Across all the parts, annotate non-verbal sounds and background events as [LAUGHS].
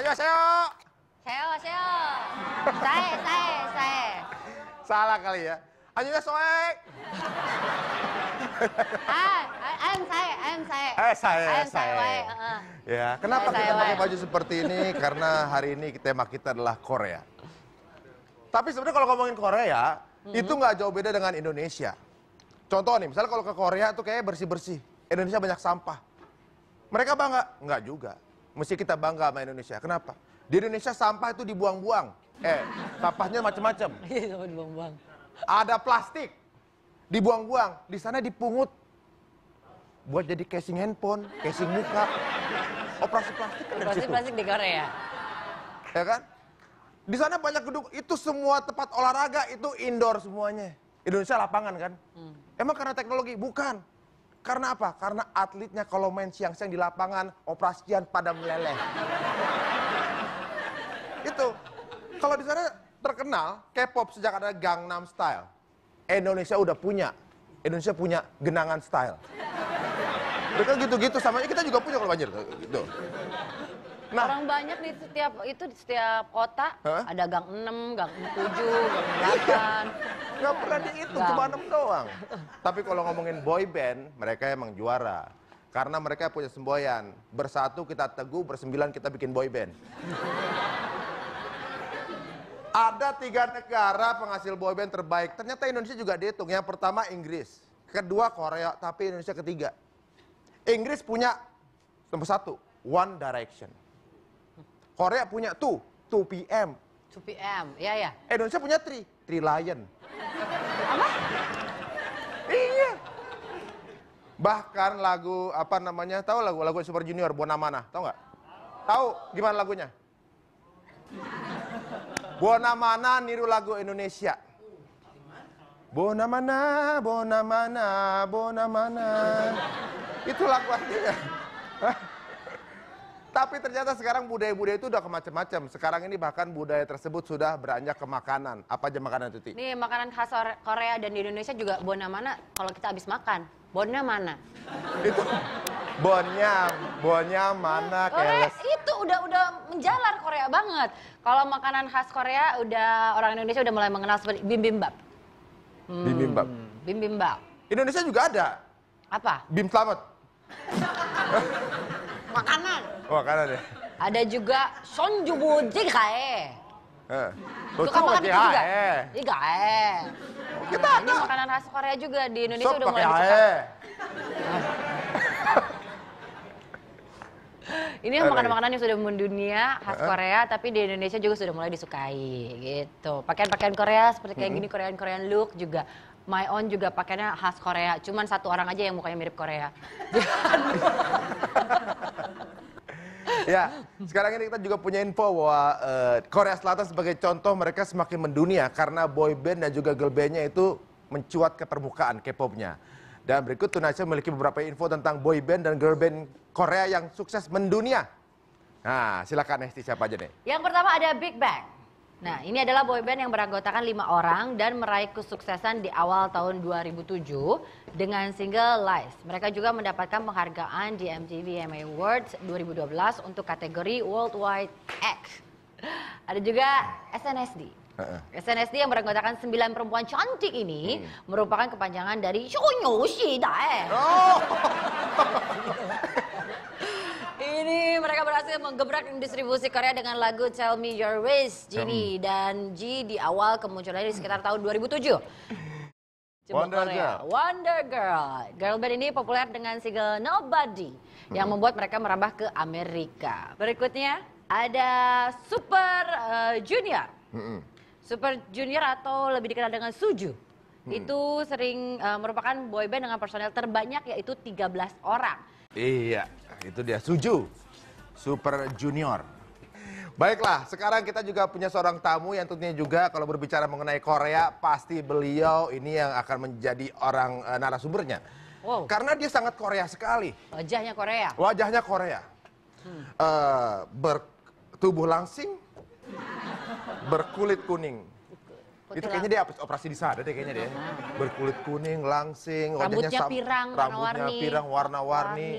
Ayo, Seo. Seo, Seo. Saya, saya, saya. Salah kali ya. Ayo, Seo. ah, ayam saya, ayam saya. Eh, saya, ayam saya. Ya, kenapa kita pakai baju seperti ini? Karena hari ini tema kita adalah Korea. Tapi sebenarnya kalau ngomongin Korea, itu nggak jauh beda dengan Indonesia. Contoh nih, misalnya kalau ke Korea tuh kayak bersih-bersih. Indonesia banyak sampah. Mereka bangga? Nggak juga mesti kita bangga sama Indonesia. Kenapa? Di Indonesia sampah itu dibuang-buang. Eh, sampahnya macam-macam. [LAUGHS] Iya, dibuang-buang. Ada plastik dibuang-buang, di sana dipungut buat jadi casing handphone, casing muka. Operasi plastik kan Operasi situ. plastik di Korea. Ya kan? Di sana banyak gedung, itu semua tempat olahraga itu indoor semuanya. Indonesia lapangan kan? Hmm. Emang karena teknologi? Bukan. Karena apa? Karena atletnya kalau main siang-siang di lapangan, operasian pada meleleh. [LAUGHS] Itu. Kalau di sana terkenal K-pop sejak ada Gangnam Style. Indonesia udah punya. Indonesia punya genangan style. Mereka gitu-gitu sama kita juga punya kalau banjir gitu. Nah, orang banyak di setiap itu di setiap kota huh? ada gang 6, gang 7, gang 8. [LAUGHS] nggak pernah dihitung cuma enam doang tapi kalau ngomongin boy band mereka emang juara karena mereka punya semboyan bersatu kita teguh bersembilan kita bikin boy band ada tiga negara penghasil boy band terbaik ternyata Indonesia juga dihitung yang pertama Inggris kedua Korea tapi Indonesia ketiga Inggris punya nomor satu One Direction Korea punya two 2 PM 2 PM, ya ya. Indonesia punya three three Lion. Apa? Iya. Bahkan lagu apa namanya? Tahu lagu lagu Super Junior mana? tahu nggak? Tahu gimana lagunya? mana? niru lagu Indonesia. mana? mana? Bonamana, mana? Itu lagu artinya. Tapi ternyata sekarang budaya-budaya itu udah kemacam-macam. Sekarang ini bahkan budaya tersebut sudah beranjak ke makanan. Apa aja makanan itu, Nih, makanan khas Korea dan di Indonesia juga bona mana kalau kita habis makan. Bonnya mana? itu bonnya, bonnya mana? Korea, itu udah udah menjalar Korea banget. Kalau makanan khas Korea udah orang Indonesia udah mulai mengenal seperti bibimbap. Hmm, bibimbap. Bibimbap. Indonesia juga ada. Apa? Bim selamat. makanan. Oh, ya. Ada juga sonjubu jigae. Heeh. Itu kan makanan juga, juga. Eh. Jigae. Kita nah, ada makanan khas Korea juga di Indonesia udah mulai ditukar. [LAUGHS] ini makanan-makanan yang sudah mendunia khas Korea tapi di Indonesia juga sudah mulai disukai gitu. Pakaian-pakaian Korea seperti kayak gini Korean-Korean look juga. My own juga pakainya khas Korea. Cuman satu orang aja yang mukanya mirip Korea. [LAUGHS] [LAUGHS] ya, sekarang ini kita juga punya info bahwa uh, Korea Selatan sebagai contoh mereka semakin mendunia karena boy band dan juga girl bandnya itu mencuat ke permukaan K-popnya. Dan berikut Tunasya memiliki beberapa info tentang boy band dan girl band Korea yang sukses mendunia. Nah, silakan Nesti siapa aja deh. Yang pertama ada Big Bang. Nah, ini adalah boyband yang beranggotakan lima orang dan meraih kesuksesan di awal tahun 2007 dengan single Lies. Mereka juga mendapatkan penghargaan di MTV MA Awards 2012 untuk kategori Worldwide X. Ada juga SNSD. Uh -uh. SNSD yang beranggotakan sembilan perempuan cantik ini hmm. merupakan kepanjangan dari Shonyoshi Shidai. Eh. Oh. [LAUGHS] berhasil menggebrak distribusi Korea dengan lagu Tell Me Your Ways, Jini dan Ji di awal kemunculannya di sekitar tahun 2007. Cuma Wonder Korea. Girl. Wonder Girl. Girl band ini populer dengan single Nobody hmm. yang mm-hmm. membuat mereka merambah ke Amerika. Berikutnya ada Super uh, Junior. Hmm. Super Junior atau lebih dikenal dengan Suju. Hmm. Itu sering uh, merupakan boyband dengan personel terbanyak yaitu 13 orang. Iya, itu dia Suju. Super Junior. Baiklah, sekarang kita juga punya seorang tamu yang tentunya juga kalau berbicara mengenai Korea pasti beliau ini yang akan menjadi orang uh, narasumbernya. Wow. Karena dia sangat Korea sekali. Wajahnya Korea. Wajahnya Korea. Hmm. Uh, bertubuh langsing, berkulit kuning. Putih itu kayaknya dia operasi di sana deh kayaknya dia. Ah. Berkulit kuning, langsing, wajahnya rambutnya pirang, rambutnya warna pirang, warna-warni.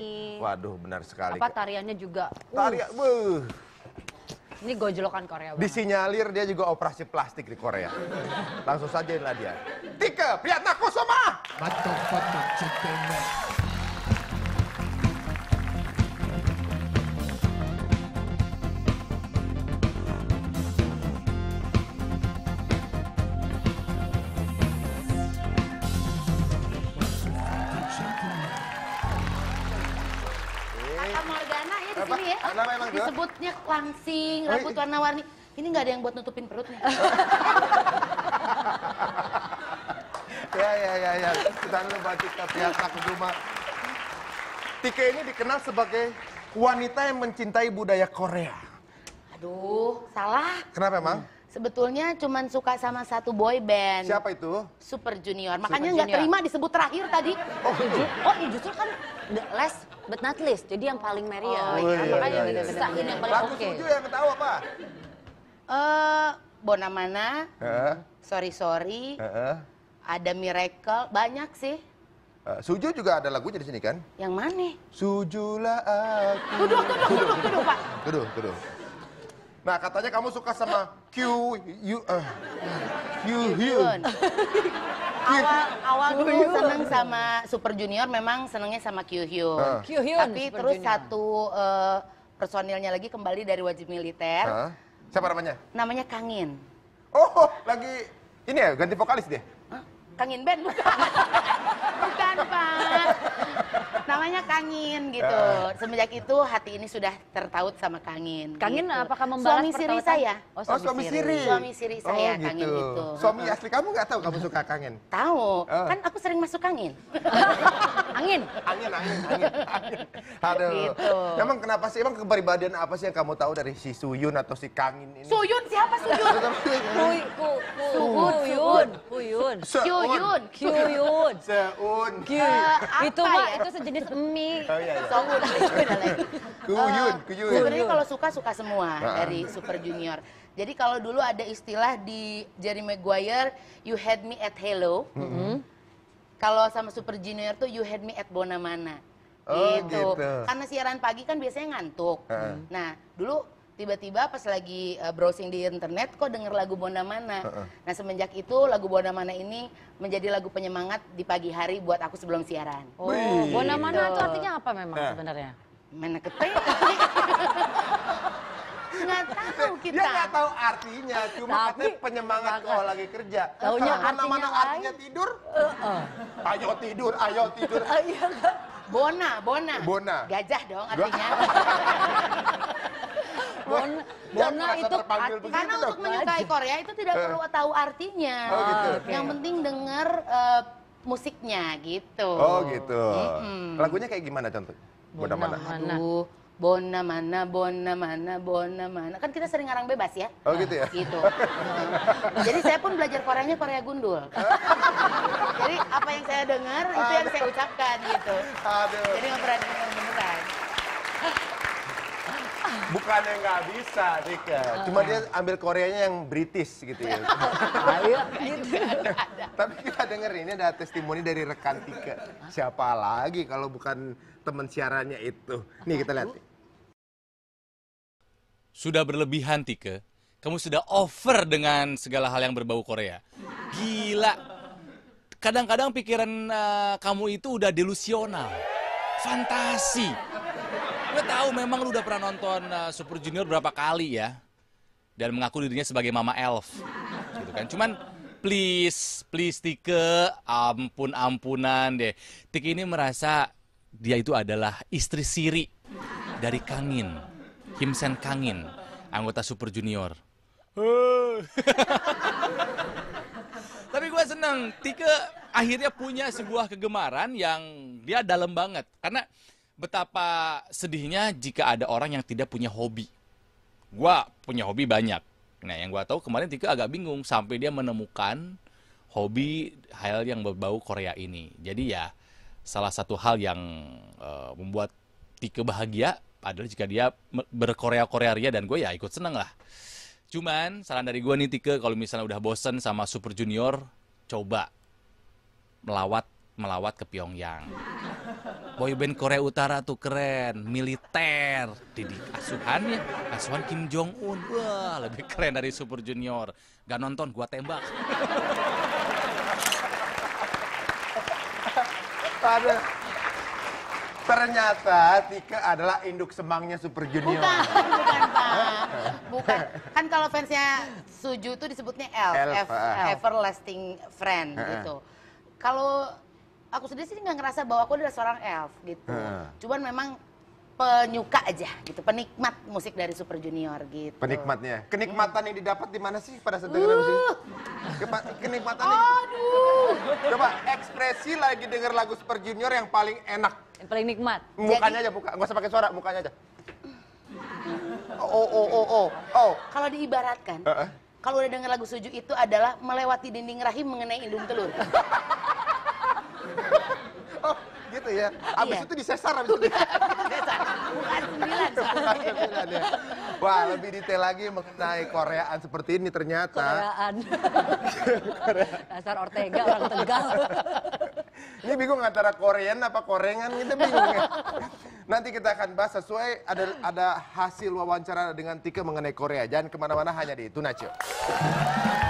Waduh, benar sekali. Apa tariannya juga? Tarian, uh. Ini gojolokan Korea banget. Disinyalir dia juga operasi plastik di Korea. Langsung saja inilah dia. Tiga, kosoma. Batok, batok, maksudnya. disebutnya langsing, oh, iya. rambut warna-warni. Ini nggak ada yang buat nutupin perutnya. [LAUGHS] ya ya ya ya. Kita lupa biasa ya, ke rumah. Tika ini dikenal sebagai wanita yang mencintai budaya Korea. Aduh, salah. Kenapa emang? Hmm. Sebetulnya cuma suka sama satu boy band. Siapa itu? Super Junior. Makanya nggak terima disebut terakhir tadi. Oh, oh ya justru kan less, but not least. Jadi yang paling meriah. Ya. Oh, iya, makanya iya, iya, iya, iya. yang paling oke. Okay. yang ketawa apa? Eh, uh, Bona Mana. Uh. Sorry sorry. Uh. Ada Miracle, banyak sih. Uh, Suju juga ada lagunya di sini kan? Yang mana? Sujulah aku. tuduh, tuduh, tuduh, tuduh Pak. Tuduh, tuduh. Nah katanya kamu suka sama Q U uh, Q Hyun. [LAUGHS] Awal awal dulu seneng sama Super Junior memang senengnya sama Q Hyun. Uh. Tapi Super terus Junior. satu uh, personilnya lagi kembali dari wajib militer. Uh. Siapa namanya? Namanya Kangin. Oh lagi ini ya ganti vokalis dia. Huh? Kangin Ben [LAUGHS] bukan. bukan namanya Kangin gitu. Uh. Semenjak itu hati ini sudah tertaut sama Kangin. Kangin gitu. apakah membalas suami siri saya? Oh, suami, oh, suami siri. Suami siri oh, saya oh, gitu. Kangin gitu. Suami ah. asli kamu nggak tahu kamu suka Kangin? Tahu. Uh. Kan aku sering masuk Kangin. [LAUGHS] angin. Angin, angin, angin. angin. Aduh. Gitu. Emang kenapa sih? Emang kepribadian apa sih yang kamu tahu dari si Suyun atau si Kangin ini? Suyun siapa Suyun? Suyun. Suyun. Suyun. Suyun. Kyun. Kyun. Kyun. Kyun. Seun. Eh, itu ya? mah itu sejenis mie. Oh iya. iya. Songun. Kyun. Kuyun. Sebenarnya kalau suka suka semua ah. dari Super Junior. Jadi kalau dulu ada istilah di Jerry Maguire, you had me at hello. Mm -hmm. Kalau sama Super Junior tuh you had me at bona mana. Oh, gitu. gitu. Karena siaran pagi kan biasanya ngantuk. Uh. Nah, dulu tiba-tiba pas lagi uh, browsing di internet kok denger lagu Bonda Mana. Uh -uh. Nah, semenjak itu lagu Bonda Mana ini menjadi lagu penyemangat di pagi hari buat aku sebelum siaran. Oh, Wih. Bonda Mana itu gitu. artinya apa memang nah. sebenarnya? Mana kete? [LAUGHS] nggak tahu kita. Dia nggak tahu artinya, cuma Tapi, katanya penyemangat kalau oh, lagi kerja. Taunya Karena artinya mana artinya tidur? Uh, uh. Ayo tidur, ayo tidur. [LAUGHS] Iya, bona, bona. Bona. Gajah dong artinya. [LAUGHS] Bona, bona itu karena untuk menyukai Korea itu tidak eh. perlu tahu artinya. Oh, gitu. okay. Ah, yang penting dengar uh, musiknya gitu. Oh gitu. hmm Lagunya kayak gimana contoh? Bona, mana? mana? Bona mana, bona mana, bona mana. Kan kita sering ngarang bebas ya. Oh gitu ya? Gitu. [LAUGHS] Jadi saya pun belajar Koreanya Korea gundul. [LAUGHS] Jadi apa yang saya dengar, itu yang saya ucapkan gitu. Aduh. Jadi nggak pernah dengar. Bukan yang nggak bisa, Rika. Cuma dia ah. ambil Koreanya yang British gitu ya. Ayo, ah, iya. gitu. Tapi kita denger ini ada testimoni dari rekan Tika. Siapa lagi kalau bukan teman siarannya itu. Nih kita lihat. Sudah berlebihan, Tika. Kamu sudah over dengan segala hal yang berbau Korea. Gila. Kadang-kadang pikiran uh, kamu itu udah delusional. Fantasi Gue tahu memang lu udah pernah nonton uh, Super Junior berapa kali ya. Dan mengaku dirinya sebagai mama elf. Gitu kan. Cuman please, please Tike, ampun ampunan deh. Tike ini merasa dia itu adalah istri Siri dari Kangin. Himsen Kangin, anggota Super Junior. [LAUGHS] Tapi gue seneng, Tike akhirnya punya sebuah kegemaran yang dia dalam banget. Karena betapa sedihnya jika ada orang yang tidak punya hobi. Gua punya hobi banyak. Nah, yang gua tahu kemarin Tika agak bingung sampai dia menemukan hobi hal yang berbau Korea ini. Jadi ya salah satu hal yang uh, membuat Tika bahagia adalah jika dia berkorea-korea ria dan gue ya ikut seneng lah. Cuman saran dari gue nih Tika kalau misalnya udah bosen sama Super Junior, coba melawat melawat ke Pyongyang. Boyband Korea Utara tuh keren, militer, didik asuhannya, asuhan Kim Jong Un, wah lebih keren dari Super Junior. Gak nonton, gua tembak. Ada. Ternyata Tika adalah induk semangnya Super Junior. Bukan, bukan Pak. Bukan. Kan kalau fansnya Suju itu disebutnya Elf, Elf, Elf ah. Everlasting Friend gitu. Kalau aku sendiri sih nggak ngerasa bahwa aku adalah seorang elf gitu. Hmm. Cuman memang penyuka aja gitu, penikmat musik dari Super Junior gitu. Penikmatnya. Iya. Kenikmatan hmm. yang didapat di mana sih pada saat dengerin uh. musik? Kenikmatan Aduh. Coba ekspresi lagi denger lagu Super Junior yang paling enak. Yang paling nikmat. Mukanya Jadi, aja buka, nggak usah pakai suara, mukanya aja. Oh oh oh oh oh. Kalau diibaratkan, uh -uh. kalau udah denger lagu Suju itu adalah melewati dinding rahim mengenai indung telur oh, gitu ya. Abis iya. itu disesar abis itu. Bukan sembilan. Bukan sembilan ya. Wah lebih detail lagi mengenai Koreaan seperti ini ternyata. Koreaan. Dasar Ortega orang Tegal. ini bingung antara Korean apa Korengan kita gitu, bingung ya. Nanti kita akan bahas sesuai ada ada hasil wawancara dengan Tika mengenai Korea. Jangan kemana-mana hanya di Tunacio.